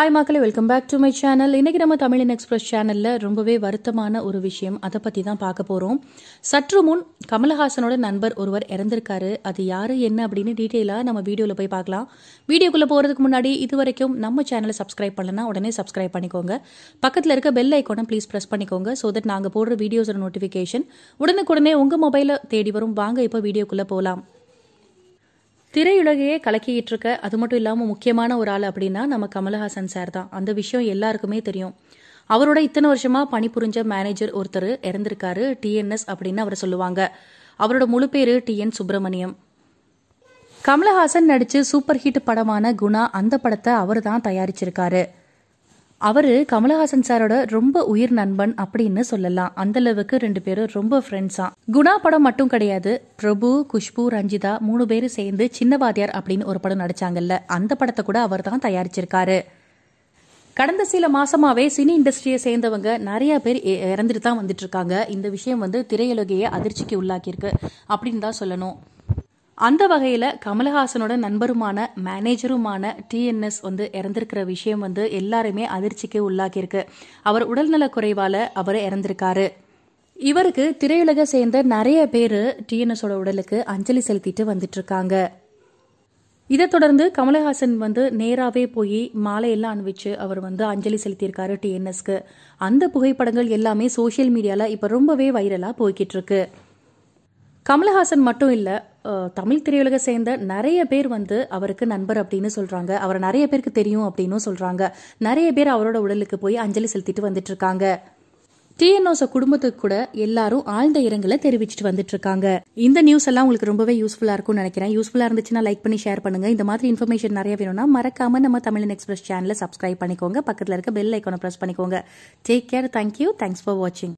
hi மக்களே welcome back to my channel இன்றைக்கி நம்ம தமிழின் எக்ஸ்பிரஸ் சேனலில் ரொம்பவே வருத்தமான ஒரு விஷயம் அதை பற்றி தான் பார்க்க போகிறோம் சற்று முன் கமல்ஹாசனோட நண்பர் ஒருவர் இறந்திருக்காரு அது யார் என்ன அப்படின்னு டீட்டெயிலாக நம்ம வீடியோவில் போய் பார்க்கலாம் வீடியோக்குள்ளே போகிறதுக்கு முன்னாடி இது வரைக்கும் நம்ம சேனலை சப்ஸ்கிரைப் பண்ணலன்னா உடனே சப்ஸ்கிரைப் பண்ணிக்கோங்க பக்கத்தில் இருக்க பெல் ஐக்கோனை ப்ளீஸ் ப்ரெஸ் பண்ணிக்கோங்க ஸோ தட் நாங்கள் போடுற வீடியோஸோட நோட்டிஃபிகேஷன் உடனுக்குடனே உங்கள் மொபைலை தேடி வரும் வாங்க இப்போ வீடியோக்குள்ளே போகலாம் திரையுலகையே கலக்கிட்டு இருக்க அது மட்டும் இல்லாமல் முக்கியமான ஒரு ஆள் அப்படின்னா நம்ம கமல்ஹாசன் சார் தான் அந்த விஷயம் எல்லாருக்குமே தெரியும் அவரோட இத்தனை வருஷமா பணிபுரிஞ்ச மேனேஜர் ஒருத்தர் இறந்திருக்காரு டிஎன்எஸ் அப்படின்னு அவர் சொல்லுவாங்க அவரோட முழு பேரு டிஎன் சுப்பிரமணியம் கமலஹாசன் நடிச்சு சூப்பர் ஹிட் படமான குணா அந்த படத்தை அவர் தான் தயாரிச்சிருக்காரு அவர் கமலஹாசன் சாரோட ரொம்ப உயிர் நண்பன் அப்படின்னு சொல்லலாம் அந்த அளவுக்கு ரெண்டு பேரும் ரொம்ப ஃப்ரெண்ட்ஸா குணா படம் மட்டும் கிடையாது பிரபு குஷ்பு ரஞ்சிதா மூணு பேரும் சேர்ந்து சின்ன வாத்தியார் அப்படின்னு ஒரு படம் நடிச்சாங்கல்ல அந்த படத்தை கூட அவர் தான் தயாரிச்சிருக்காரு கடந்த சில மாசமாவே சினி இண்டஸ்ட்ரியை சேர்ந்தவங்க நிறைய பேர் இறந்துட்டு தான் வந்துட்டு இருக்காங்க இந்த விஷயம் வந்து திரையுலகையே அதிர்ச்சிக்கு உள்ளாக்கியிருக்கு அப்படின்னு தான் சொல்லணும் அந்த வகையில் கமலஹாசனோட நண்பருமான மேனேஜருமான டிஎன்எஸ் வந்து இறந்திருக்கிற விஷயம் வந்து எல்லாருமே அதிர்ச்சிக்கு உள்ளாகியிருக்கு அவர் உடல்நல குறைவால் அவர் இறந்திருக்காரு இவருக்கு திரையுலக சேர்ந்த நிறைய பேர் டிஎன்எஸோட உடலுக்கு அஞ்சலி செலுத்திட்டு வந்துட்டு இருக்காங்க இதை தொடர்ந்து கமலஹாசன் வந்து நேராகவே போய் மாலையெல்லாம் அணிவிச்சு அவர் வந்து அஞ்சலி செலுத்தியிருக்காரு டிஎன்எஸ்க்கு அந்த புகைப்படங்கள் எல்லாமே சோஷியல் மீடியாவில் இப்போ ரொம்பவே வைரலாக போய்கிட்டு இருக்கு கமலஹாசன் மட்டும் இல்லை தமிழ் திரையுலக சேர்ந்த நிறைய பேர் வந்து அவருக்கு நண்பர் அப்படின்னு சொல்றாங்க அவரை நிறைய பேருக்கு தெரியும் அப்படின்னு சொல்றாங்க நிறைய பேர் அவரோட உடலுக்கு போய் அஞ்சலி செலுத்திட்டு வந்துட்டு இருக்காங்க டிஎன்ஓச குடும்பத்துக்கு கூட எல்லாரும் ஆழ்ந்த இரங்கலை தெரிவிச்சுட்டு வந்துட்டு இருக்காங்க இந்த நியூஸ் எல்லாம் உங்களுக்கு ரொம்பவே யூஸ்ஃபுல்லா இருக்கும் நினைக்கிறேன் யூஸ்ஃபுல்லா இருந்துச்சுன்னா லைக் பண்ணி ஷேர் பண்ணுங்க இந்த மாதிரி இன்ஃபர்மேஷன் நிறைய வேணும்னா மறக்காம நம்ம தமிழன் எக்ஸ்பிரஸ் சேனல சப்ஸ்கிரைப் பண்ணிக்கோங்க பக்கத்துல இருக்க பெல் ஐக்கானை பிரஸ் பண்ணிக்கோங்க take care thank you thanks for வாட்சிங்